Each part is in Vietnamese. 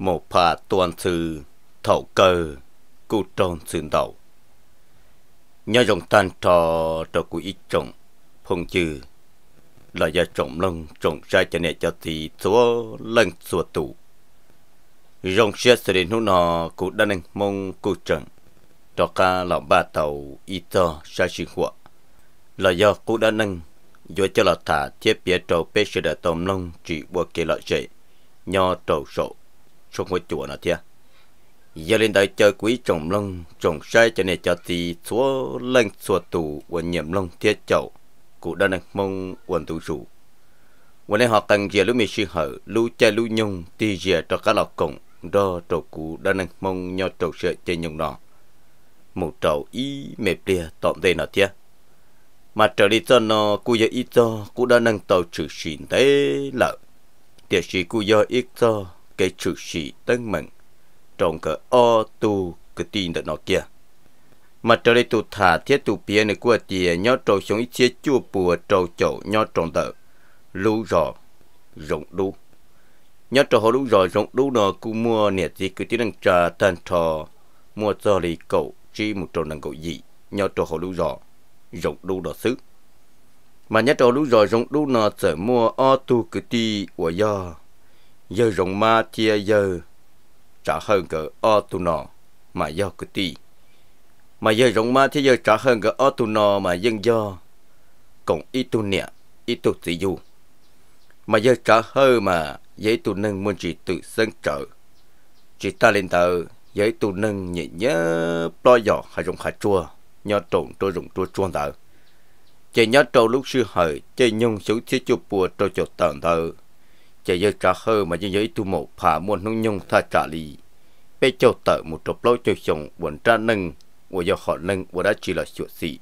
một phà toàn sư thầu cơ cụ tròn xuyên đầu nhớ dòng tan trò trò của ít trọng phong chư là do trọng lông trọng ra cho nè cho thì số lần xua tụ dòng xe sẽ đến hôm nọ cụ đã nên mong cụ trần trò ca là ba tàu y to sa sinh hoạt là do cụ đã nâng do cho là thả chế bia trầu pê sự đã tôm lông trị qua kia lợi dậy nho trầu sổ cho ngôi chùa nào thế? giờ lên đây chơi quý trồng lông trồng sai cho nên cho thì số lên số tù của nhiệm lông thia chậu cụ đơn anh mong quần tụ rủ quần này họ cần giờ lúc mình sư hở lưu chơi lưu nhung thì giờ cho cả lọ cổng đó trầu cụ đơn anh mong nhau trầu sợ chơi nhung nọ một trầu ý mệt tia tọm đây nào thế? mà trở đi cho nó cụ giờ ít do cụ đơn anh tàu trừ xin thế lợ tiệt sĩ cụ giờ ít do cái chủ sĩ tân mừng trong cái ô tu cái tin được nó kia mà trở lại tu thả thiết tu bia này của tiền nhau trâu xuống ít chia chua bùa trâu chậu nhau trồng tờ lũ rò rộng đu nhau trâu họ lũ rò rộng đu nó cứ mua nè gì cứ tiếng đang trà tan trò mua cho lì cậu chỉ một trâu năng cậu gì nhau trâu họ lũ rò rộng đu đó xứ mà nhau trâu lũ rò rộng đu nó sẽ mua ô tu cái ti của do giờ rộng ma chia giờ trả hơn cả o tu nọ mà do cứ ti mà giờ rộng ma chia giờ trả hơn cả o tu nọ mà dân do còn ít tu nè ít tu tỷ du mà giờ trả hơn mà giấy tu nâng muốn chỉ tự sân trợ chỉ ta lên tờ giấy tu nâng nhẹ nhớ lo dọ hay rộng hạt chua nhớ trộn tôi rộng tôi chuông tờ chỉ nhớ trâu lúc sư hời chỉ nhung xuống thiết chụp bùa trâu chụp tờ tờ จะยจะเฮมาจะยตุโมผ่ามวนนุ่งยงท่าจาลีเปเจ้าเตอมุตบล้อเจ้าชงวนจ้าหนึ่งว่าจะขอหนึ่งว่าได้จีละจุดสี่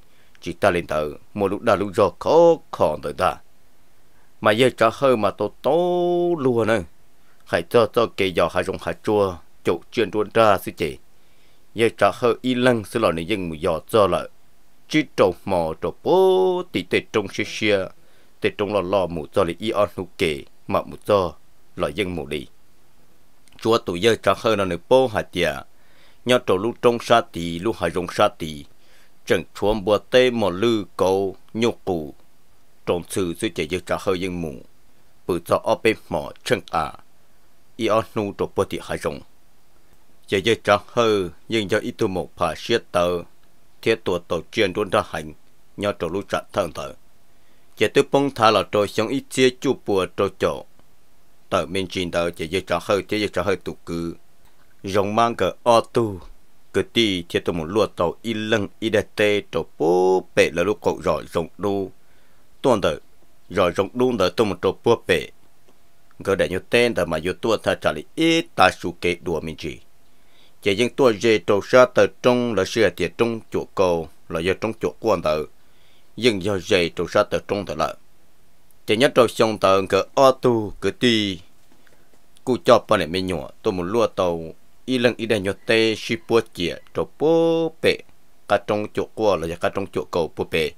จีตาลินเตอมลุดาลุจอขอขอนเตอตามาเยจะเฮมาโตโตลัวนึงใครเจ้าเจ้าเกยอหาจงหาจัวจุเจียนตัวจ้าสิเจเยจะเฮอีลังสลอในยังมุยอเจ้าละจีโตมอโตโปติเตตรงเชียเชียเตตรงหล่อหล่อหมูเจ้าเลยอีออนหุเก mà một giờ là dân mù đi chúa tuổi giờ chẳng hơn là nửa bố hạt chè nhà trầu lúc trong sa tì lúc hải rong sa tì chẳng chúa bùa tê mà lư cầu nhô cụ trong sự suy chạy giờ chẳng hơn dân mù bự cho ở bên mỏ chân à y ở nu trầu bùa tì hải rong giờ giờ chẳng hơn nhưng do ít tu một phà xiết tờ thiết tuột tổ chuyên đôn ra hành nhà trầu lúc chặt thân thở giờ tôi bông thả là tôi sống ít chế chu bùa trôi chỗ tờ mình trình tờ chỉ giờ trò hơi chỉ giờ trò hơi tụ cư rồng mang cờ ô tu cờ ti thì tôi muốn lúa tàu y lăng y đê tê trò bố bể là lúc cậu rồi rồng đu tuần tờ rồi rồng đu tờ tôi muốn trò bố bể gỡ để nhớ tên tờ mà nhớ tuần thà trả lại ít ta su kệ đùa mình chỉ chỉ những tuần dê trò sa tờ trung là sửa tiệt trung chỗ cầu là giờ trung chỗ quân tờ nhưng do dây trụ sát từ trung thật lợi chỉ nhất trâu xong tờ cờ ô tu cờ ti cụ cho bà này mình nhỏ tôi muốn lua tàu y lần y đèn nhỏ tê si bùa chìa trâu bố bệ cả trong chỗ qua là cả trong chỗ cầu bố bệ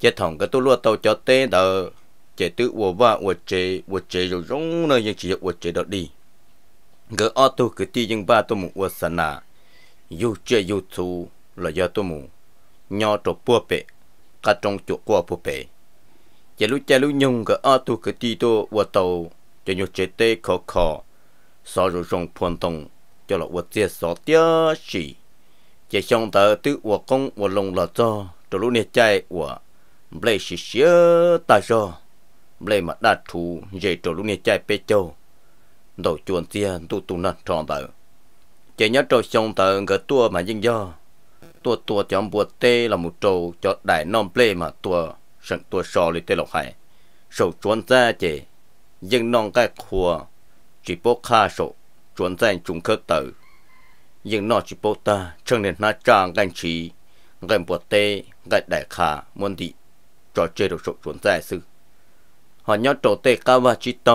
chế thòng cái tôi lua tàu cho tê đờ chế tự ua va ua chế ua chế rồi rong nơi nhưng chỉ ua chế đó đi cờ ô tu cờ ti nhưng ba tôi muốn ua sana yêu chế yêu thu là do tôi muốn nhỏ trâu bùa bệ cả trong chỗ qua bộ bể chả lúc chả lúc nhung cái ở tu cái tí tô và tàu cho nhiều chế tê khó khó sau rồi trong phun tông cho là vật chế sáu tiêu chỉ chả xong tờ tự và công và lòng là cho cho lúc này chạy và lấy xí xí ta cho lấy mà đa thú dễ cho lúc này chạy bê châu đầu chuồn tia tu tu nát tròn tờ chả nhớ cho xong tờ cái tua mà dân do ตัวตัวจอมบัวเตละมุโจจอดได้น้อมเปลมาตัวสังตัวชอเลยเตลกไห้手จวนแจ้เจยังน้องใกล้ครัวจิโปข้าโสจวนแจ้จุงเคเตอยังนอจิโปตาเชิงเนนาจางกันชีกันบัวเตกันได้ขามนดิจอเจดสจวนแจ้ซึหอนยอดโตเตกาวาจิโต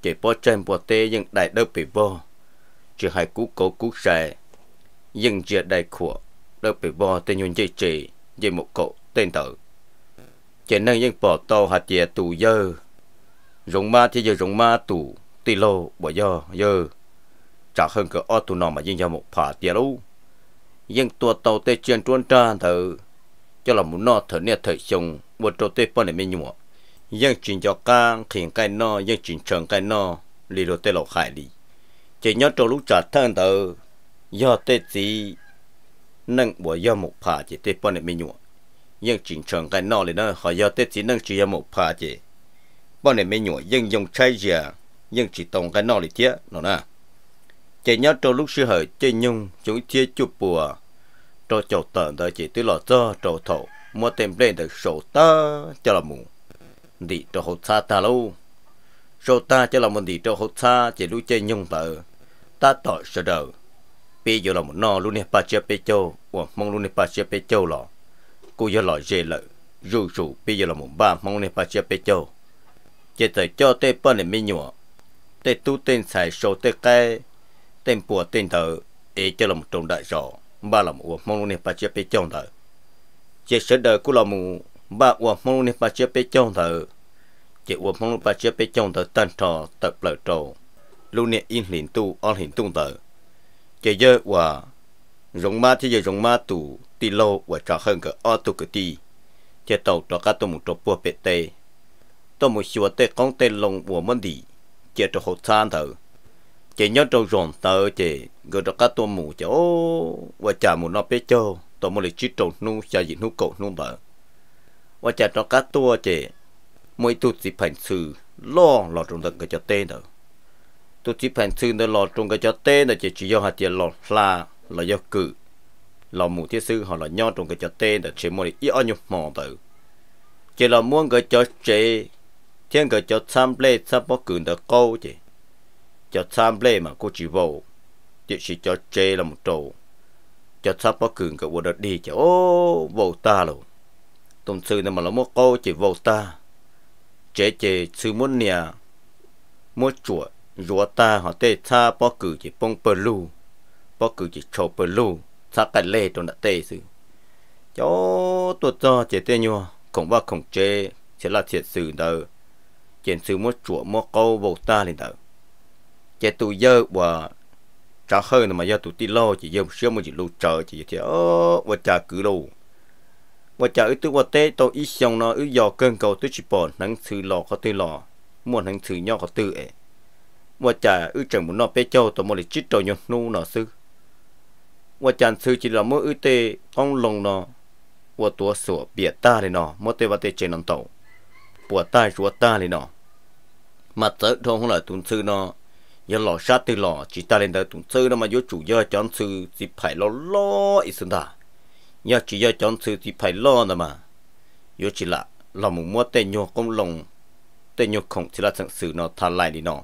เจโปเจนบัวเตยังได้เดอปิโบจะให้กูโกกูแสยังเจียได้ขว đỡ bị bò tên nhuận dây trị dây một cổ tên tử, chỉ nâng những bỏ tàu hạt dẻ tù dơ rụng ma thì giờ rụng ma tù tì lô bỏ dơ dơ trả hơn cỡ ô tù nọ mà dân ra một phả tìa lú dân tua tàu tê chuyên trốn tra thử cho là muốn nọ thử nè thử chung một trâu tê bò này mới nhụa dân chuyển cho ca khiến cái nọ dân chuyển trường cái nọ lì đồ tê lộ khải đi chỉ nhớ trâu lúc trả thân thử do tê gì nâng bỏ do một phà chỉ tê bọn nè mình nhụa nhưng chính trường cái nọ lên nó họ do tê chỉ nâng chỉ do một phà chỉ bọn nè mình nhụa nhưng dùng trái giờ nhưng chỉ tông cái nọ lên tiếc nó nè chạy nhau trong lúc sư hợi chơi nhung chúng chia chụp bùa cho chầu tận đời chỉ tứ lọ cho trầu thổ mua tìm lên được sổ ta cho là mù đi cho hột xa ta lâu sổ ta cho là một đi cho hột xa chỉ lúc chơi nhung tờ ta tỏ sợ đầu, bây giờ là một nọ luôn nè ba chưa bây châu 我忙碌呢把些被叫了，故要来热了，入住毕业了门吧，忙碌呢把些被叫，接着叫对半的美女，对都 tên xài sâu tới cái tên bùa tên thờ ấy cho là một trong đại rõ ba là một mong luôn ba chia bê thờ chế sở đời của là một ba uo mong luôn ba chia bê thờ chế uo mong luôn ba chia bê thờ tan trò tập lợi trò luôn nè in tu on hình tung thờ chế dơ uo รงมาที่จะรงมาตู่ตีโลว่าจะเฮงกับออตุกตีจะตกตอกตัวมุตปัวเปเตตัวมุชัวเตกองเตลงวัวมันดีจะตัวหกซานเถอะจะย้อนตัวรงเตอเจก็ตอกตัวมุจะโอว่าจะมุนอเปจโจตัวมุเลจิตโตนู่จะยินุกโกนู่เถอะว่าจะตอกตัวเจมวยตุสิพันซือล่อหลอดตรงตึงก็จะเต้นเถอะตุสิพันซือเนี่ยหลอดตรงก็จะเต้นเนี่ยจะจียอหัดเจียหลอดลา là do cự là mù thiết sư họ là nho trong cái chợ tê để chế mua đi ít nhục mò tử chỉ là muốn cái chợ chế thiên cái chợ tham lê sắp bó cử được câu chứ chợ tham lê mà cô chỉ vô chỉ chỉ chợ chế là một trâu chợ sắp bó cử cái vô đợt đi chứ ô vô ta luôn tổng sư này mà là mua câu chỉ vô ta chế chế sư muốn nhà muốn chùa rùa ta họ tê tha bó cử chỉ bông bờ lưu bó cứ chỉ cho bờ lù sa cái lê trong đã tê sự cho tuột cho chế tê nhua không bao không chế sẽ là thiệt sự đâu chuyện sự mua chuột mua câu vô ta lên đâu chế tôi dơ và trả hơn mà giờ tôi ti lo chỉ dơ xíu mà chỉ lù chờ chỉ chế ơ và trả cứ lù và trả ứ và tê tôi ít xong nó ứ dò cơn cầu tôi chỉ bỏ nắng sự lò có tư lò muốn nắng sự nhau có tư ấy và trả ứ chẳng muốn nó bé châu tôi mua lịch chít rồi nhau nu nó sư ว่าจันซื้อจีเราเมื่ออือเตต้องลงเนาะว่าตัวสัวเปียตาเลยเนาะเมื่อเตว่าเตเจนันโตปวดใต้สัวตาเลยเนาะมาเจอทองของเราตุนซื้อเนาะยังหล่อชาติหล่อจีตาเลนเดอตุนซื้อเนาะมายุจุเยอะจันซื้อสิไผ่ล้อล้ออิสุนดายาจีเยอะจันซื้อสิไผ่ล้อเนาะมายุจิละเราหมุนมัวเตโยกมลงเตโยของที่เราสั่งซื้อเนาะทานไล่ดีเนาะ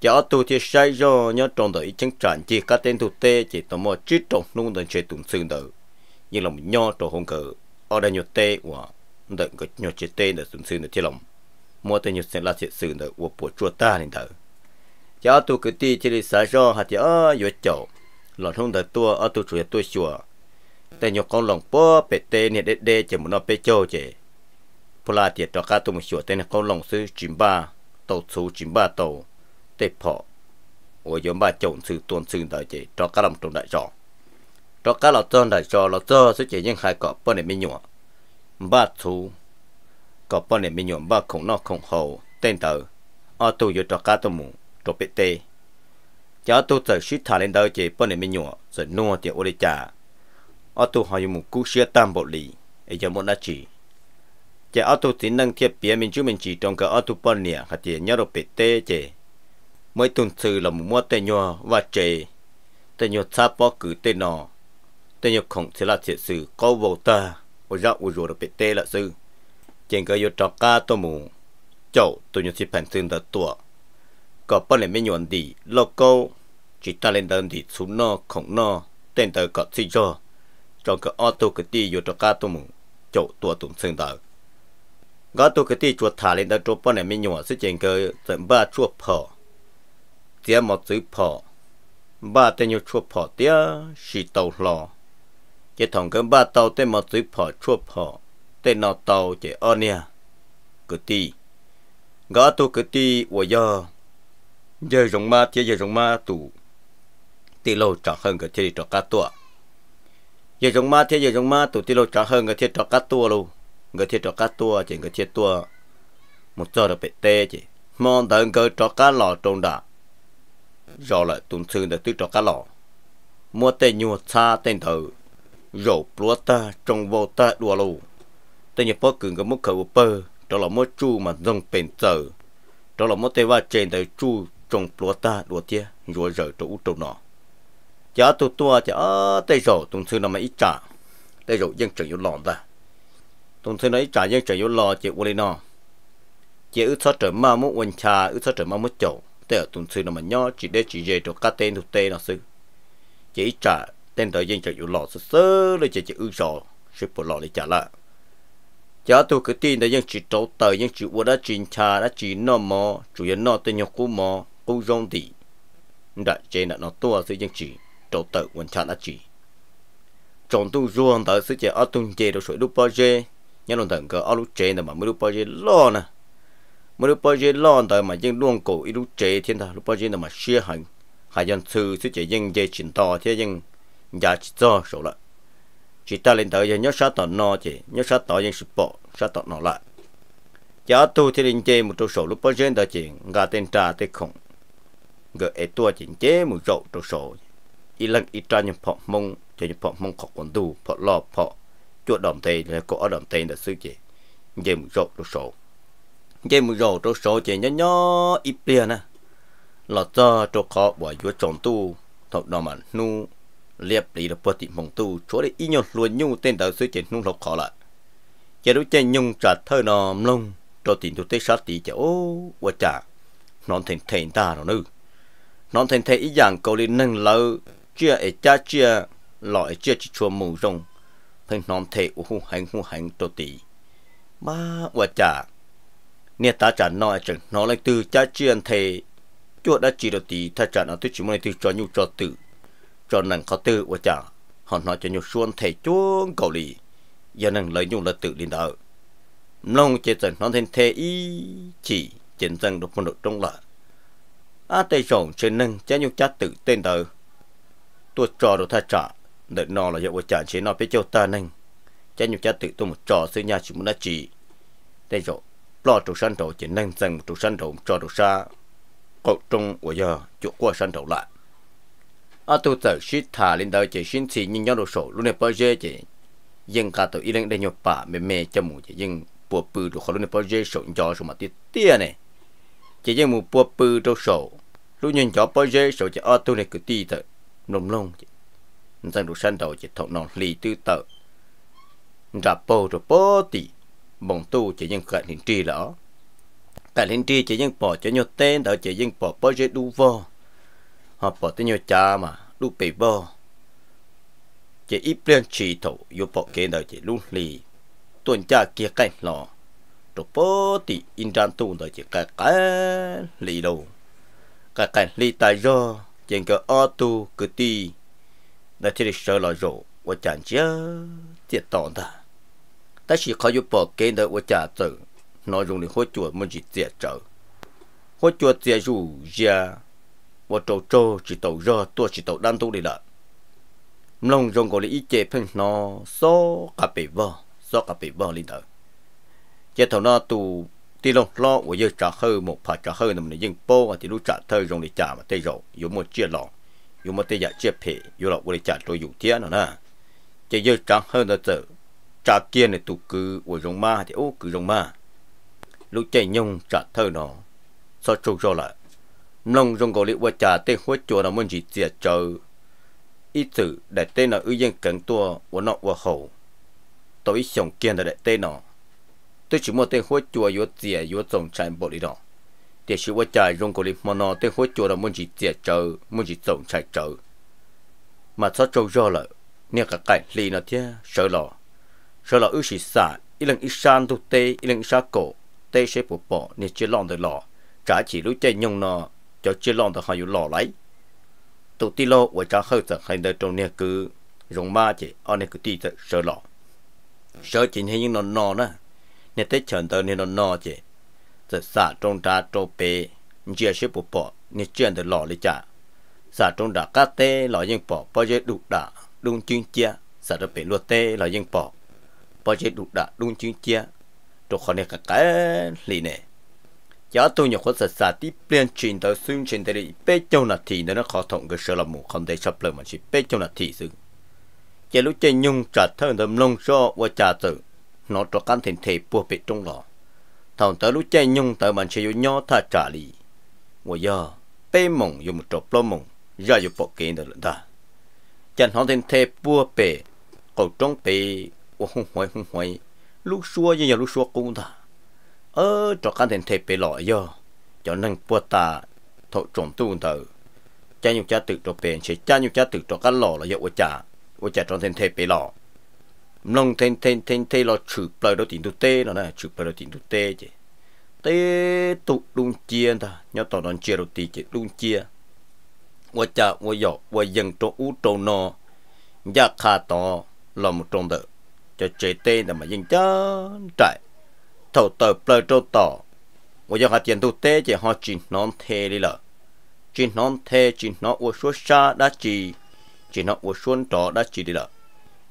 cho tu thì sai do nhớ trong đời chân tràn chỉ các tên tu tê chỉ tò mò chứ trong nung đời chơi tụng xương đời nhưng lòng nhớ trong hông cờ ở đây nhớ tê và đời có nhớ chơi tê đời tụng xương đời chỉ lòng mua tên nhớ sẽ là chuyện xương đời của bộ chua ta nên đời cho tu cứ ti chỉ là sai do hạt chớ nhớ chỗ lòng không thể tua ở tu chùa tên nhớ con lòng bó bể tê nè đê đê chỉ muốn nó bể châu chỉ pula tiệt cho các tu một chùa tên con lòng sư chim ba tàu chú chim ba tàu tế họ ô yếm ba chồng sư tuôn sư đại chị cho các lòng trong đại trò cho cá lọt tròn đại trò là trò sẽ chỉ những hai cọp bên này mới nhọ ba chú cọp bên này mới nhọ ba không nó không hồ tên tờ ở tu yo cho cá tu mù cho bê tê cháu tu tự suy thả lên đời chị bên này mới nhọ rồi nuo chị ô đi trả ở tu hỏi một cú xia tam bộ lì ấy cho muốn đã chỉ chị ở tu tính năng thiết bia mình chú mình chỉ trong cái ở tu bên này hạt chị nhớ được bê tê chế mỗi tuần sư là một mối tê nhòa và trẻ tê nhòa xa bó cử tê nọ tê nhòa khổng sẽ là thiệt sự có vô ta ở dạo ủ rùa bị tê là sư trên cái yếu trọ ca tô mù chậu tôi nhòa xí phản xương đã tủa có bao lần mấy nhuận đi lô câu chỉ ta lên đơn thì xuống nó khổng nó tên tờ có xí cho trong cái ô tô cái tì yếu trọ ca tô mù chậu tủa tụng xương đợi gã tôi cái tì chuột thả lên đã trộn bao lần mấy nhuận sẽ trên cái dẫn ba chuột phở tia một chữ phò ba tên nhiều chua phò tia xì tàu lò chỉ thằng cái ba tàu tên một chữ phò chua phò tên nào tàu chỉ ôn nha cứ ti gã tu cứ ti ủa giờ giờ rồng ma tia giờ rồng ma tụ ti lâu trả hơn cái thì trả cá tua giờ rồng ma tia giờ rồng ma tụ ti lâu trả hơn cái thì trả cá tua luôn người thiết cho cá tua chỉ người thiết tua một giờ được bị tê chỉ mong đợi người cho cá lò trồng đã rồi là tụng sư đã tứ trọ cá lọ mua tên nhua xa tên thử rồi plua ta trong vô ta đua lù tên nhập bó cường cái mức khẩu bơ đó là mỗi chu mà dâng bền tờ đó là mỗi tế va trên tới chu trong plua ta đua tia rồi giờ trụ trụ nọ Chá tu tua chả à, tây rồi tụng sư nằm ít trả tây rồi dân trưởng yếu lòn ra, tụng sư nói trả dân trưởng yếu lò chịu quên nọ chỉ ước sao trở mà muốn quên trà, ước sao trở mà muốn chậu tê ở tuần sư nó mà nhó chỉ để chỉ về cho các tên thuộc tê nó sư chỉ trả tên thời gian cho dụ lọ sơ sơ rồi chỉ chỉ ư sọ sư bộ lọ để trả lại chả tôi cứ tin thời gian chỉ trâu tờ những chỉ uống đã chín cha đã chỉ nó mò chủ yếu nó tên nhóc của mò cú rong thì đã chế là nó tua sư những chỉ trâu tờ uống trà đã chỉ trong tu ruộng tờ sư chỉ ở tuần chế đồ sôi lúc bao giờ nhớ lòng thằng cơ ở lúc chế là mà mới lúc bao giờ lo nè mà lúc bao giờ lo đời mà dân luôn cổ ít lúc chế thiên ta lúc bao giờ mà xia hành hai dân sư sư chế dân dây chuyển to thế dân giá chỉ cho số lại chỉ ta lên tới nhớ sát tỏ nó chứ nhớ sát tỏ dân sự bỏ sát tỏ nó lại giá tu thì lên chế một chỗ số lúc bao giờ đời chứ ngã tên trà tên khổng gỡ ấy tua chính chế một chỗ chỗ số ít lần ít trai nhập phật mông cho nhập phật mông khóc còn tu phật lo phật chuột đồng tê là có đồng tê là sư chế chế một chỗ chỗ số chế mực rổ trâu số chế nhỏ nhỏ ít bia nè lọt cho trâu khó bỏ vua trồng tu thọc đỏ mà nu liệp lý là bớt tịt mong tu chỗ đấy ít nhon luôn nhung tên đầu sư chế nu lộc khó lại chế đối chế nhung trả thơ nò lông trâu tiền tu tế sát tị chế ô quá chả nón thành thành ta rồi nữa nón thành thành ít dạng cầu lên nâng lâu chia ấy cha chia loại chia chỉ chua mù rong thành nón thể u hành u hành trâu tị ba quá chả nè ta chả nói chẳng nó lại từ cha chuyên thề chúa đã chỉ được tí ta chả nó tôi chỉ muốn từ cho nhu cho tự cho nàng có tự và chả họ nói cho nhu xuân thề chuông cầu lì giờ nàng lấy nhu là tự đi đỡ nông chế chẳng nó thêm thề ý chỉ chiến rằng được một độ trong lại à tây sòng trên nâng cha nhu cha tự tên đỡ tôi cho được ta trả đợi nó là hiệu quả trả chế nó phải châu ta nâng cha nhu cha tự tôi một trò sư nhà chỉ muốn đã chỉ tây sòng lo trụ sân đầu chỉ nên dành trụ sân đầu cho trụ sa cậu trung của giờ chỗ qua sân đầu lại à tụ tờ shit thả lên đời chỉ xin chỉ nhưng nhau đồ sổ luôn này bao giờ chỉ nhưng cả tụ ý lên đây nhập bà mẹ mẹ cho mù chỉ nhưng bùa bự đồ khó luôn này bao giờ sổ cho số mà tiết tia này chỉ nhưng mù bùa bự đồ sổ luôn nhìn cho bao giờ sổ chỉ ở tụ này cứ ti tờ nồng lông chỉ dành trụ sân đầu chỉ thọ nòng lì tư tờ rạp bồ rồi bó tỉ bóng tu chỉ dân cận hình trì lỡ, tại hình trì chỉ dân bỏ cho nhau tên đó chỉ dân bỏ bỏ dễ đu vô họ bỏ tên nhau cha mà đu bị vô chỉ ít lên chỉ thổ dù bỏ kế đó chỉ luôn lì tuần cha kia cạnh lò rồi bỏ thì in ran tu đó chỉ cái cái lì đâu cái cái lì tại do chỉ cái ô tu cứ tì, đã chỉ sợ là rộ, và chẳng chưa tiệt tỏn ta 但是เขาอยู่ปอกเกณฑ์เดว่าจะเจอน้อยลงในหัวจวดมันจีเจียเจอหัวจวดเจียอยู่ยาว่าโจโจจีโตรอตัวจีโตดันตุเลยละลงจงก็เลยอีเจเพิ่งนอซอกะเปบอซอกะเปบอลิเดอเจเท่านอตูตีลงล้อว่าเยอะจ่าเฮอหมกผาจ่าเฮอนั่นมันยิ่งโป้ว่าที่รู้จักเธอจงเลยจ่ามาเตยโยอยู่หมดเจียหลองอยู่หมดเตยะเจียเพอยู่หลอกว่าเลยจ่าตัวอยู่เทียนนะเจเยอะจ่าเฮอเนอเจอ trả kia này tụ cứ của dòng ma thì ô cứ dòng ma lúc chạy nhông trả thơ nó sao trâu cho lại nông dòng gò liệu qua trả tên hối chùa là muốn gì tiệt chờ ít sự để tên là ư dân cẩn tua của nó qua hậu tối sòng kia là để tên nó tôi chỉ muốn tên hối chùa yếu tiệt yếu trồng trái bộ lý đó để sự qua trả rồng gò liệu mà nó tên hối chùa là muốn gì tiệt chờ muốn gì trồng trái chờ mà sao trâu cho lại nè cả cảnh ly nó thế sợ lò sợ là ước sĩ xa ít lần ít san tu tê ít lần ít sa cổ tê sẽ bổ bỏ nè chia lòng được lọ trả chỉ lúc chơi nhung nó cho chia lòng được hai yếu lọ lấy tu tì lô và trả hơi thật hành đời trong nè cứ rồng ma chỉ ở nè cứ tì thật sợ lọ sợ chỉ hay những nó nọ nè nè tết chọn tới nè nó nọ chỉ thật xa trong trà trâu bê chia sẽ bổ bỏ nè chia được lọ lấy trả xả trong đá cá tê lọ dân bỏ bao giờ đủ đá đúng chuyên chia xả ra bể luật tê lọ dân bỏ bao giờ đục đã đúng chính chia rồi khỏi này cả cái lì nè giá tôi nhớ khó sạch sạch tiếp liên truyền tới xuyên chuyển tới đi bê châu nà thì nó khó thông cái sơ là một không thể sắp lời mà chỉ bê châu nà thì xứ chỉ lúc chơi nhung trả thân đầm lông cho và trả tự nó cho căn thành thể bùa bị trong lò thằng tới lúc chơi nhung tới mình chỉ nhỏ tha trả lì và giờ bê mộng dùng một trộp lo mộng ra dùng bộ kiện được ta chẳng họ thành thể bùa bể cầu trong bể 我哄回哄回，lúc xua giờ lúc xua cũng ta, ơ cho căn thành thép bề lỏi giờ, cho nên bữa ta thọ trộm tu thở, cha nhục cha tự trộm bền chỉ cha nhục cha tự trộm căn lò là giờ ôi cha, ôi cha trong thành thép bề lỏi, nông thành thành thành thép lò chữ bờ đầu tiền tê nó nè chữ bờ đầu tiền tê chứ, tê tụ đun chia ta, nhớ tao nói chia đầu tiền chứ đun chia, ôi cha ôi dọ ôi dân trộm u trộm nọ, giá khá to là một trộm đỡ cho chế tế là mà dính chân trại thầu tờ plơ trô tỏ ngồi giờ hạt tiền thu tế chỉ họ chín nón thê đi lợ chín nón thê chín nón uống suốt xa đã chỉ chín nón uống suốt trọ đã chỉ đi lợ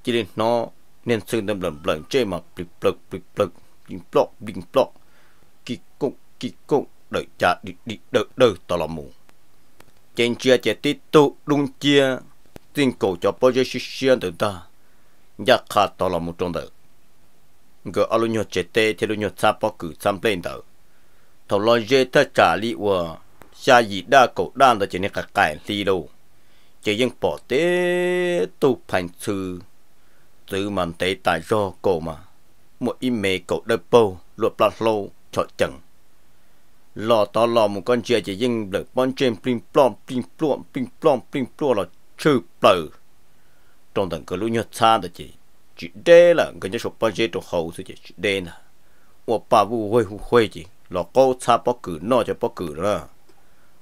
chín nón nên xương đâm lần lần chơi mà bị plực bị plực bình plọc bình plọc kỳ cục kỳ cục đợi trả đi đi đợi đợi tỏ lòng mù chén chia chế tít tụ đung chia tin cầu cho bao giờ xí xí từ ta ยาขาดตลอดมุจงเดก็อารมณ์ยเจเตเทลุยซับปอกือซัมเพลนเดทอลอยเจตจาลีว่าชาหยีด้าโกด้านเดเจเนกไก่ลีโลเจยังปอเตตุพันซือซื้อมันเตตายรอโกมามัวอิเมโกเดปโปลวดปลาโลชอจังลอตอลอมุกันเจียจะยิ่งเดือดปอนเจมปริงปลอมปริงปลอมปริงปลอมปริงปลอมเราชื่อเปลือ trong tầng cái lũ nhớ xa đó chị chị đê là cái nhớ số bao nhiêu trong hậu số chị chị đê nè ô bà vụ huê hụ huê chị lọ câu xa bao cử nó cho bao cử đó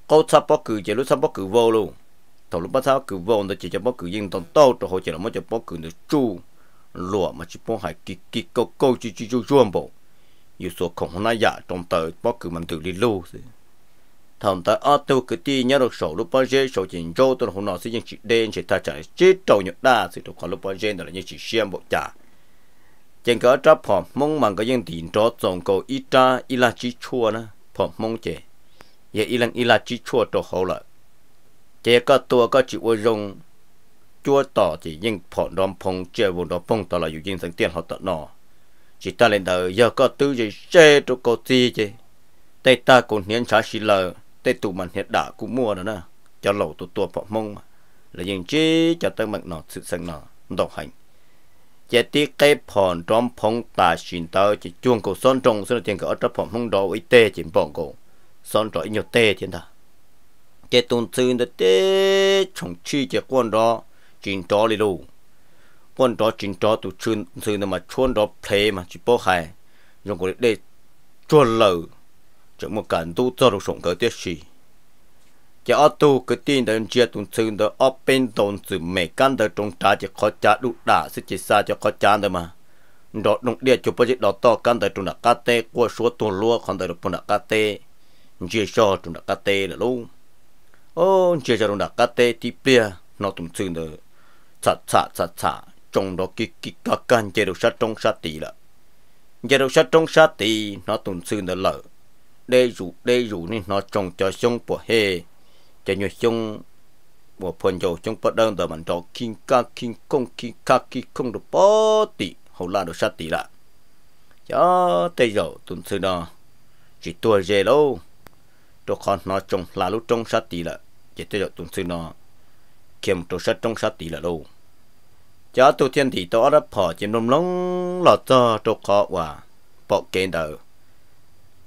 câu xa bao cử chị lúc xa bao cử vô luôn thầu lũ bao xa cử vô nó chị cho bao cử yên toàn tàu trong hậu chị là mới cho bao cử được chu lụa mà chị bao hải kí kí câu câu chị chị chu chuông bộ yêu số không nó dạ trong tờ bao cử mình tự đi lâu thằng ta ở tiêu cái ti nhớ được sổ lúc bao giờ sổ chỉnh châu tôi không nói xin chỉ đen chỉ ta chạy chết trâu nhật đa thì tôi còn lúc bao giờ là như chỉ xem bộ trả chẳng có chấp họ mong mang cái những tiền cho chồng cầu ít cha ít là chỉ chua nữa họ mong chế giờ dạ, ít lần ít là chỉ chua cho hậu là, chế có tua có chịu ôi rong chua tỏ chỉ những họ đom phong chơi vùng đom phong tỏ là dù nhiên thằng tiền họ tận nọ chỉ ta lên đời giờ có tư gì xe cho cô ti chứ, tay ta còn hiến trả xí lợi tê tụ mình hiện đã cũng mua rồi nè cho lẩu tụ tụ phọ mông là những chi cho tới mặt nọ sự sân nọ độc hành chỉ tí cái phòn trong phong ta xin tao chỉ chuông cổ son trong số tiền cổ trong phong mông đồ với tê chỉ bọn cổ son trọi nhiều tê thiên ta chỉ tuần sư nó tê chồng chi chỉ quan đó chính đó đi luôn quan đó chính đó tụ chuyên sư nó mà chuyên đó thế mà chỉ bỏ hay dùng cổ để chua lẩu chúng mà cần tu cho được sống cơ tiết gì chỉ ở tu cái tin đó chia tuần sư đó ở bên tuần sư mẹ căn đó trong trà chỉ khó trả đủ đã sẽ chỉ xa cho khó trả được mà đó đồng địa chụp bao nhiêu đó to căn đó trong là cá tê qua số tuần lúa còn đó trong là cá tê chia cho trong là cá tê là luôn ô chia cho trong là cá tê thì bia nó tuần sư đó xả xả xả xả, trong đó cái cái cá căn chế được sát trong sát tỷ là chế được sát trong sát tỷ nó tuần sư đó lợi đây rủ đây rủ nên nó trồng cho sông bộ hè cho nhiều sông bộ phần dầu sông bắt đơn rồi mình đó kinh ca kinh công kinh ca kinh công được bỏ tỷ hầu là được sát tỷ lạ cho tây dầu tuần sư đó chỉ tua về đâu cho còn nó trồng là lúc trồng sát tỷ lạ chỉ tây dầu tuần sư đó kiếm tôi sát trồng sát tỷ lạ đâu cho tôi thiên thì tôi đã bỏ chỉ nôm nóng lọt cho tôi có quả bỏ kén đời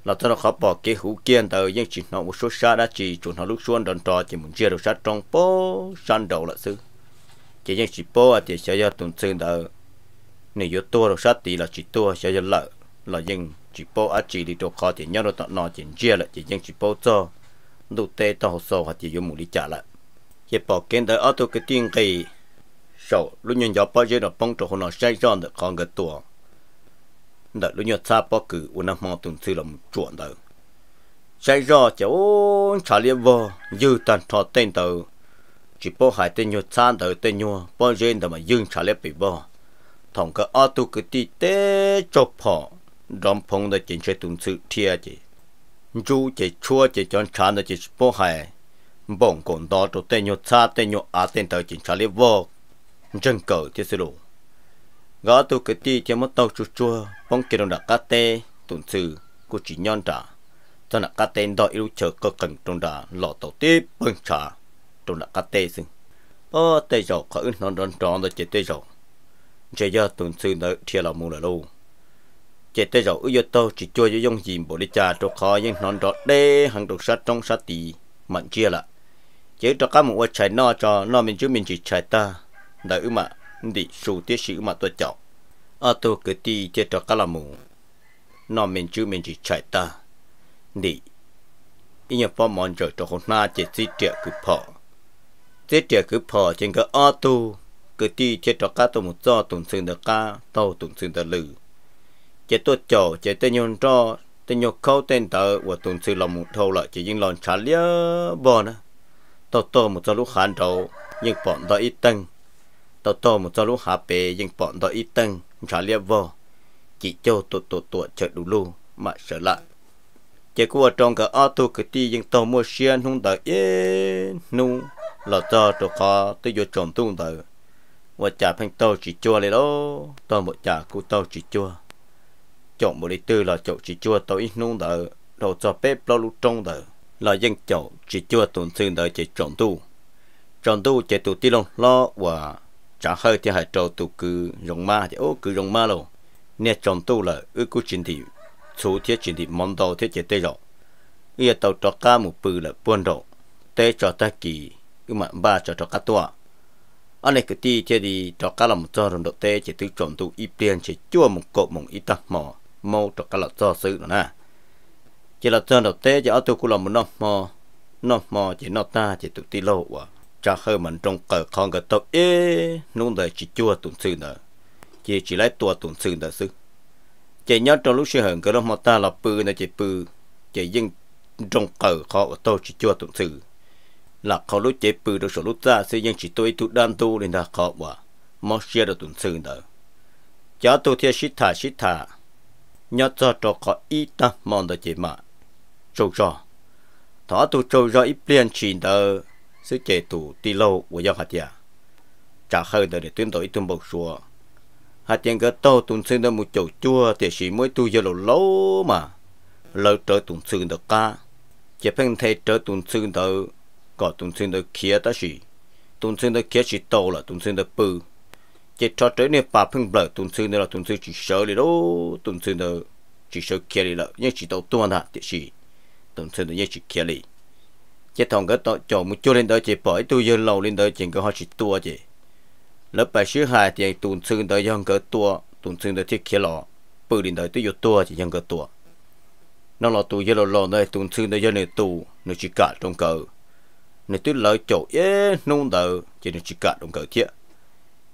là tôi khó bỏ cái hũ kiên từ nhưng chỉ nó một số xa đã chỉ chuẩn nó lúc xuân đòn trò chỉ muốn chia được sát trong bố săn đầu là sư chỉ nhưng chỉ bố à, thì sẽ do tuần sinh tới nếu yếu tua được sát thì là chỉ tua sẽ do lợi là nhưng chỉ bố ở chỉ đi đồ khó thì nhau nó tận nó chỉ chia là chỉ nhưng chỉ bố cho đầu tê to hồ sơ hoặc chỉ yếu muốn đi trả lại chỉ bỏ kiến tới ở tôi cái tiếng kỳ sau lúc nhân gió bao giờ nó bông trộn nó sai ra được con người tua đợi lúc nhớ xa bó cử ôn nằm mong từng sư lòng chuẩn đầu chạy rõ cháu trả liên vô dư tàn thọ tên đầu chỉ bó hải tên nhớ xa đầu tên nhớ bó rên đầu mà dương trả liên bị bó thằng cái ô tô cái tí tế cho phỏ đón phong đời chính sẽ từng sự thiê chứ chú chỉ chua chỉ chọn trả đời chỉ bó hải bỏng còn đó cho tên nhớ xa tên nhớ á tên đầu chính trả liên vô chân cầu thế sư lộ gõ tụ cái ti cho mất tàu chua chua bông kia đồng đặc cá tê tuần sư cô chỉ nhon đã cho đặc cá tê đòi yêu chờ cơ cần trong đà lọ tàu tiếp bông trà trong đặc cá tê xưng ô tê dầu khỏi ứng non đón tròn rồi chết tê dầu chế giờ tuần sư nợ thiệt là mù là lâu chế tê dầu ưu tàu chỉ chua cho dòng gì bộ đi trà cho khó nhưng non đón đê hàng đục sát trong sát tì mạnh chia lại chế cho các một trái no cho no mình chứ mình chỉ trái ta đại ưu mạng đi sù tiết sĩ mà tôi chọn ở ờ, tôi cứ đi chơi trò cá là mù nó mình chứ mình chỉ chạy ta đi ý nhà phong mòn rồi trò hồn na chỉ giết tiệt cứ phò giết tiệt cứ phò trên cái ở tôi cứ đi chơi trò cá tôi một do tụng sừng được cá tàu tụng sừng được lử chỉ tôi chọn chỉ tên nhon cho tên nhon khâu tên tờ và tụng sừng lòng một thâu lại chỉ riêng lòng chả lia bò nữa tao to một do lúc khán đầu nhưng bọn ta ít tăng tao to một cho lũ hà bề nhưng bọn đó ít tưng trả liệp vô chỉ cho tụ tụ tụ chờ đủ lu mà sợ lại chỉ có trong cái ô tô cái ti nhưng tao mua xe không đợi yên nu là cho tụ khó tôi vô trộm tung đợi và trả phanh tao chỉ chua lấy đó tao một trả cụ tao chỉ chua chọn một đi tư là chọn chỉ chua tao ít nung đợi đầu cho bếp lo lúc trong đợi là dân chọn chỉ chua tổn thương đợi chỉ trộm tu trộm tu chỉ tụ ti long lo và chả hơi thì hãy cho tụ cứ dùng ma thì ô cứ dùng ma luôn, nè chọn tu là ư cứ chính thì số thiết chính thì món đồ thiết chế tê rồi ý tàu cho cá một bự là buôn đồ tê cho ta kỳ cứ mà ba cho cho cá tua anh ấy cứ đi thiết thì cho cá một cho rồi đồ tê chế tự chọn tu ít tiền chế chua một cột một ít tắc mò mau cho cá là cho sự nữa nè chỉ là cho đầu tê chỉ ở tu cũng là một năm mò năm mò chỉ nó ta chỉ tụ ti lâu quá cha hơi mình trong cờ con cái tóc ê nung đời chỉ chua tụng sư nè chỉ chỉ lấy tua tụng sư nè sư chỉ nhớ trong lúc sinh hận cái đó mà ta là bự nè chỉ bự chỉ dân trong cờ khó ở tôi chỉ chua tụng sư là khó lúc chỉ bự được số lúc ra sẽ dân chỉ tôi tu đan tu nên là khó quá mà xia được tụng sư nè cha tôi theo sĩ thả sĩ thả nhớ cho cho khó ít ta mong đời chỉ mà trâu cho thọ tu trâu cho ít liền chỉ đời sự chế tù tì lâu của giáo hạt giả trả hơi đời để tuyên đổi tuân bầu xua hạt tiền gỡ tàu tuần sinh được một chỗ chua thì chỉ mỗi tu giờ lâu lâu mà lâu trở tuần sinh được ca chỉ phân thay trở tuần sinh được có tuần sinh được kia ta chỉ tuần sinh được kia chỉ tàu là tuần sinh được bự chỉ cho trở nên bà phân bờ tuần sinh là tuần sinh chỉ sợ đi đó tuần sinh được chỉ sợ kia đi là nhưng chỉ tàu tuần hạt thì chỉ tuần sinh được nhưng chỉ kia đi chỉ thằng cái tổ chỗ một chỗ lên tới chỉ bởi tôi giờ lâu lên tới chỉ có họ chỉ tua chỉ lớp bài sứ hai thì tuần xương tới dân cái tua tuần xương tới thiết kia lọ bự lên tới tôi vô tua chỉ dân cái tua nó là tôi dân lâu nơi tuần xương tới dân này tu nó chỉ cả trong cờ nó tôi lợi chỗ ế nung đầu chỉ nó chỉ cả trong cờ thiệt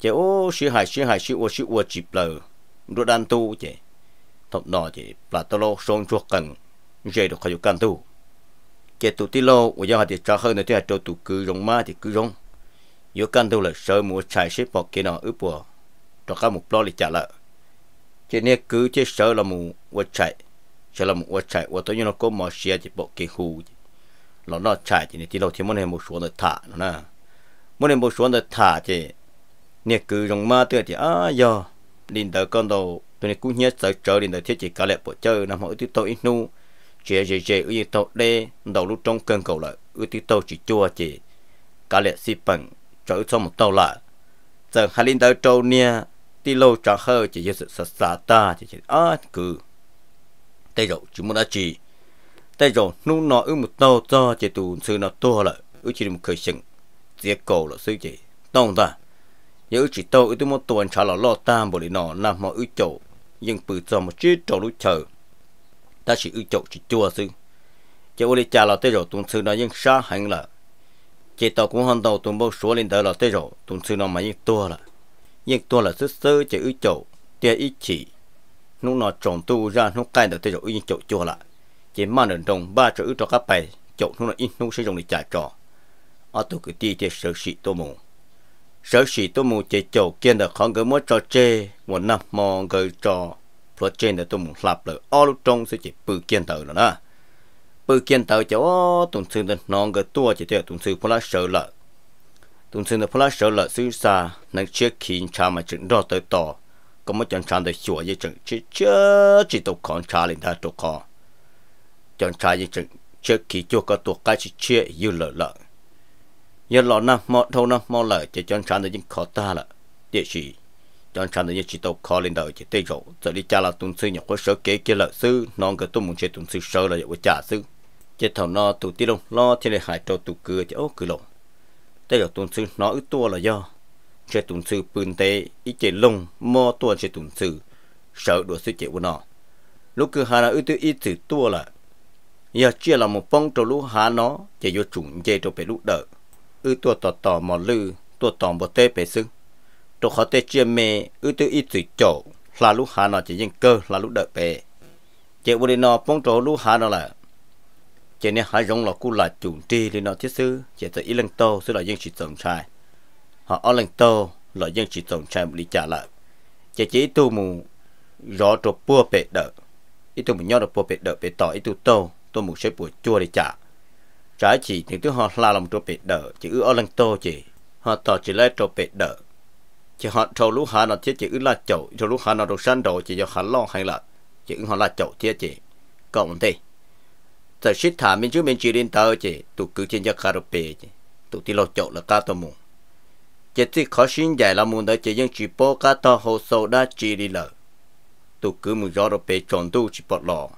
chỉ ô sứ hai sứ hai sứ ô sứ ô chỉ bờ đồ đan tu chỉ thọc nọ chỉ là tôi lo xong chuột cần dễ được khỏi cần tu cái tụ tí lô của do họ thì cho hơn nữa thì họ cho tụ cứ rong ma thì cứ rong yếu căn đâu là sợ mua chạy xếp bọc kia nó ướp bùa cho các một lo để trả lại chỉ nên cứ chỉ sợ là mù quật chạy sợ là mù quật chạy quật tối như nó có mò xe thì bọc kia hù nó nó chạy thì tí lô thì muốn em một số người thả nó nè muốn em một số người thả thì nên cứ rong ma tựa thì à do linh đỡ con đầu tôi nên cũng nhớ sợ chờ linh đỡ thiết chỉ cả lệ bộ chơi nằm hỏi tí ít nu chế chế chế ưu tàu đê đầu lúc trong cơn cầu là ưu tiên tàu chỉ chua chế cả lệ xì bằng cho ưu xong một tàu là giờ hai linh đầu trâu nia tí lâu trả hơi chỉ chế sự sạch sạch ta chỉ chế á cứ tây rồi chỉ muốn đã chỉ tây rồi nu nọ ưu một tàu cho chế tù sư nó to là ưu chỉ một khởi sinh chế cầu là sư chế tông ta nhớ chỉ tàu ưu tí một tuần trả là lo tam bồi nó nằm mà ưu chỗ nhưng bự cho một chiếc trâu lúc chờ ta chỉ ưu chậu chỉ chua sư chỉ uli cha là tê rồi tuần sư nó nhưng xa hẳn là chỉ tàu cũng hòn tàu tuần bao số lên tới là tê rồi tuần sư nó mà nhưng tua là nhưng tua là sư sư chỉ ưu chậu tia ít chỉ nó nó trồng tu ra nó cay được tê rồi ưu chậu chua là chỉ mang được trồng ba chữ cho các bài chậu nó ít nó sẽ dùng để trả trò ở tôi cứ đi chơi sở sĩ tôi mù sở sĩ tôi mù chơi chậu kia được không gỡ mất trò chơi một năm mò gỡ trò pro trên để tôi muốn lập lại ở lúc trong sự chỉ bự kiên tử nữa nè bự kiên tử cho chỗ tụng sư nên non cái tua chỉ theo tụng sư phô lá sợ lợ tụng sư nên phô lá sợ lợ sư xa nên chiếc khiến cha mà chừng đo tới to có một chân cha để sửa với chẳng chỉ chớ chỉ tụng con cha lên ta tụng con chân cha với chẳng chiếc khi chùa có tụng cái chỉ chia yêu lợ lợ giờ lọ nà mọt thâu nà mọt lợ chỉ chân cha để những khó ta lợ địa chỉ chọn chọn những chỉ tàu khó lên đầu chỉ tây chỗ giờ đi cha là tuần sư nhọc có sớ kế kia lợi sư non cái tu muốn chơi tuần sư sớ là có trả sư chết thầu nó tụ tí lông lo thì lại hại cho tụ cửa chứ ô cửa lông tây chỗ tuần sư nó ít tua là do chơi tuần sư bươn tê ít chơi lông mò tua chơi tuần sư sợ đùa sư chế của nó lúc cứ hà là ít tư ít từ tua là giờ chia là một bông cho lúc hà nó chạy vô trùng chơi cho bé lúc đỡ, ư tua tò tò mò lư tua tò bò tê bé sưng tổ khó tê chia mê ưu tư ít tùy chỗ là lúc hà nó chỉ dân cơ là lúc đợi bề chế bố đi nó bóng trổ lúc hà nó là chế nên hà giống là cú là chủ trì đi nó thiết sư chế tới y lăng tô sư là dân chỉ tổng trai họ ở lăng tô là dân chỉ tổng trai đi trả lại chế chế tu mù rõ trổ bùa bệ đợi ít tu mù nhau được bùa bệ đợi bệ tỏ ít tu tô tu mù sẽ bùa chua đi trả trái chỉ những thứ họ là lòng trổ bệ đợi chỉ ư ở lăng tô chỉ họ tỏ chỉ lấy trổ bệ đợi chỉ họ trâu lúa hà nó thiết chỉ ư là chậu trâu lúa hà nó được sanh rồi chỉ cho hắn lo hay là chỉ họ là chậu thiết chỉ cộng thế giờ xích thả mình chứ mình chỉ đến tàu chỉ tụ cứ trên cho khá đồ bề chỉ tụ tí lo chậu là cá tôm mù chỉ tí khó xin giải là mù đấy chỉ những chỉ bố cá to hồ sâu đã chỉ đi lợ tụ cứ mù gió đồ bề chọn tu chỉ bọt lò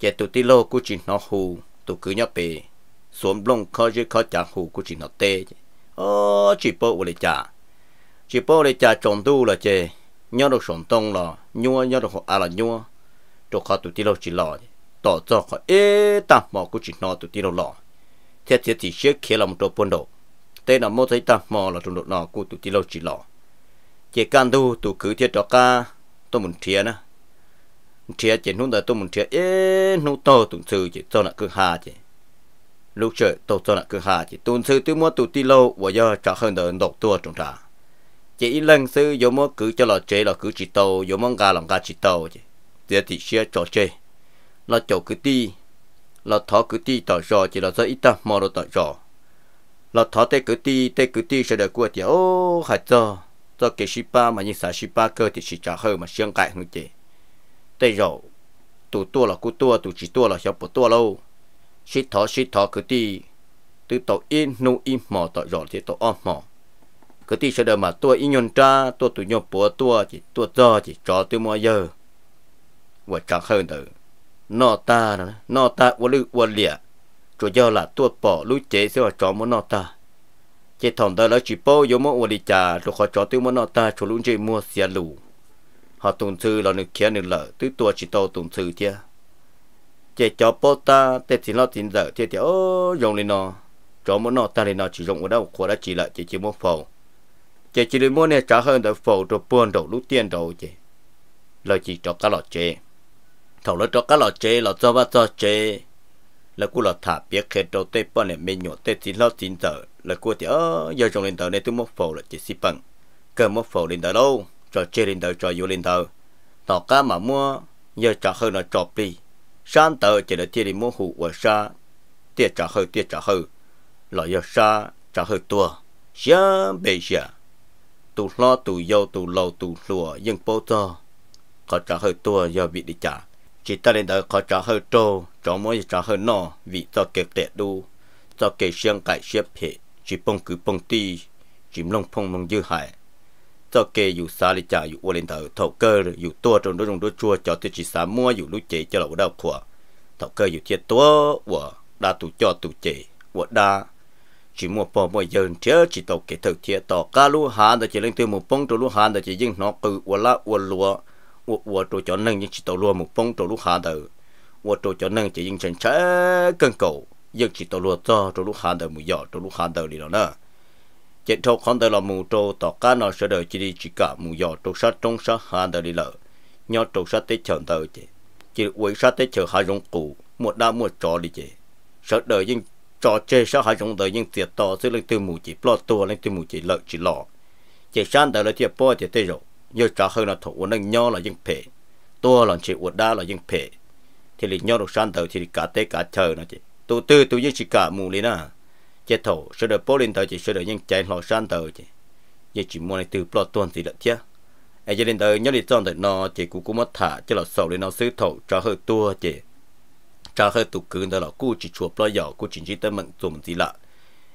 chỉ tụ tí lo cứ chỉ nó hù tụ cứ nhớ bể. xuống lông khó chứ khó chả hù cứ chỉ nó tê chỉ ô chỉ bố ule chả chỉ bảo để cha trồng tu là chê nhớ được sống tông là nhua nhớ được à là nhua cho khó tụi tiêu chỉ lo tỏ cho khó ế ta mò cũng chỉ nó tụi tiêu lo thế thế thì sẽ khi làm đồ buôn đồ thế là mỗi thấy ta mò là trong đồ nọ cũng tụi tiêu chỉ lo chỉ cần tu tụi cứ thiết cho ca tôi muốn thiền nữa thiền chỉ nút là tôi muốn thiền ế nút to tụng sư chỉ cho là cứ hà chỉ lúc trời tôi cho là cứ hà chỉ tụng sư tôi muốn tụi tiêu và giờ trả hơn đợt độc tua trong trà chỉ lần sư yo mo cứ cho lọ chế lọ cứ chỉ tàu yo mo gà lòng gà chỉ tàu chứ giờ thì xe trò chơi lọ chỗ cứ ti lọ thọ cứ ti tỏ rò chỉ lọ rất ít ta mò đồ tỏ rò lọ thọ tê cứ ti tê cứ ti sẽ được qua thì ô hạt cho cho cái shipa mà như sa shipa cơ thì chỉ trả hơi mà xiang cãi hơn chứ tê rò tụ tua là cú tua tụ chỉ tua là 小 bộ tua lâu shit thọ shit thọ cứ ti từ tổ in nu in mò tỏ rò thì tổ om mò cái tí sẽ đợi mà tôi in nhon cha tôi tụi nhon bố tôi chỉ tôi do chỉ cho tôi mua giờ và chẳng hơn nữa nó ta nữa nó ta vô lưu vô lìa chủ yếu là tôi bỏ lũ chế sẽ là cho mua nó ta chỉ thằng đó là chỉ bỏ vô mua vô lìa cha rồi họ cho tôi mua nó ta cho lũ chế mua xe lù họ tụng sư là nước kia nước lợ tứ tôi chỉ tôi tụng sư chưa chỉ cho bỏ ta tết thì nó tin giờ thì thì ô dùng lên nó cho mua nó ta lên nó chỉ dùng ở đâu của đã chỉ là chỉ chỉ mua phồng chỉ chỉ được mua này trả hơn đỡ phổ rồi buồn đầu lúc tiền đầu chứ lời chỉ cho cá lọ chế, thầu là cho cá lọ chế, là cho ba cho chế, lời cô là thả biết khi đầu tê bọn này mình nhổ tê xin lo xin giờ lời cô thì ơ giờ trong lên tàu này tôi mua phổ là chỉ xí bằng cơ mua phổ lên tàu đâu cho chê lên tàu cho vô lên tàu tàu cá mà mua giờ trả hơn là chọc đi sáng tờ chỉ là tiền đi mua hụ ở sa, tiền trả hơn tiền trả hơn, là giờ sa trả hơn tua xia bề xia tù lo tù dâu tù lầu tù lùa nhưng bố cho có trả hơi tua do vị đi trả chỉ ta lên đời có trả hơi trâu cho mỗi trả hơi nọ vị cho kê tệ đu cho kê xiang cải xếp hệ chỉ bông cứ bông ti chỉ lông phong mông dư hại cho kẹt dù xa đi trả dù lên đời thầu cơ dù tua trong đó trong đó chua cho tôi chỉ xả mua dù lúc chế cho lậu đau khổ thầu cơ dù thiệt tua của đa tù cho tù chế của đa chỉ một bò một dần thế chỉ tàu kỹ thực thiệt tàu cá lú hà đó chỉ lên từ một bông tàu lú hà đó chỉ dưng nó cứ u la u lúa u u tàu cho nâng nhưng chỉ tàu lúa một bông tàu lú hà đó u tàu cho nâng chỉ dưng chân chớ cân cầu nhưng chỉ tàu lúa cho tàu lú hà đó một giờ tàu lú hà đó đi đó nè chỉ thâu không đó là mù tàu tàu cá nó sẽ đợi chỉ đi chỉ cả một giờ tàu sát trong sát hà đó đi lợ nhau tàu sát tới chờ đợi chỉ chỉ uống sát tới chờ hai rong cụ một đa một trò đi chỉ sợ đợi nhưng trò chơi sao hai chúng tôi những tiệt to dưới lên từ mù chỉ lo tua lên từ mù chỉ lợi chỉ lò chỉ sáng tới là tiệt po chỉ tê rồi như trả hơn là thủ nâng nhau là những phe tua là chỉ uất đa là những phe thì lịch nhau được sáng tới thì cả tê cả chờ nó chỉ tu tư tu như chỉ cả mù lên na, chỉ thổ sẽ được po lên tới chỉ sẽ được những chạy lò sáng tới chỉ như chỉ muốn này từ lo tuần thì được chết ai cho nên tới nhớ đi chọn tới nó chỉ cũng cũng mất thả chỉ là sầu lên nó xứ thổ trả hơi tua chỉ trả hơi tụ cứng đó là cú chỉ chùa bao giờ cú chỉ chỉ tới mình tụm gì lạ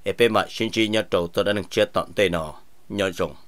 em bên mà xin chỉ nhớ trâu tôi đang được chia tận tay nó nhớ rộng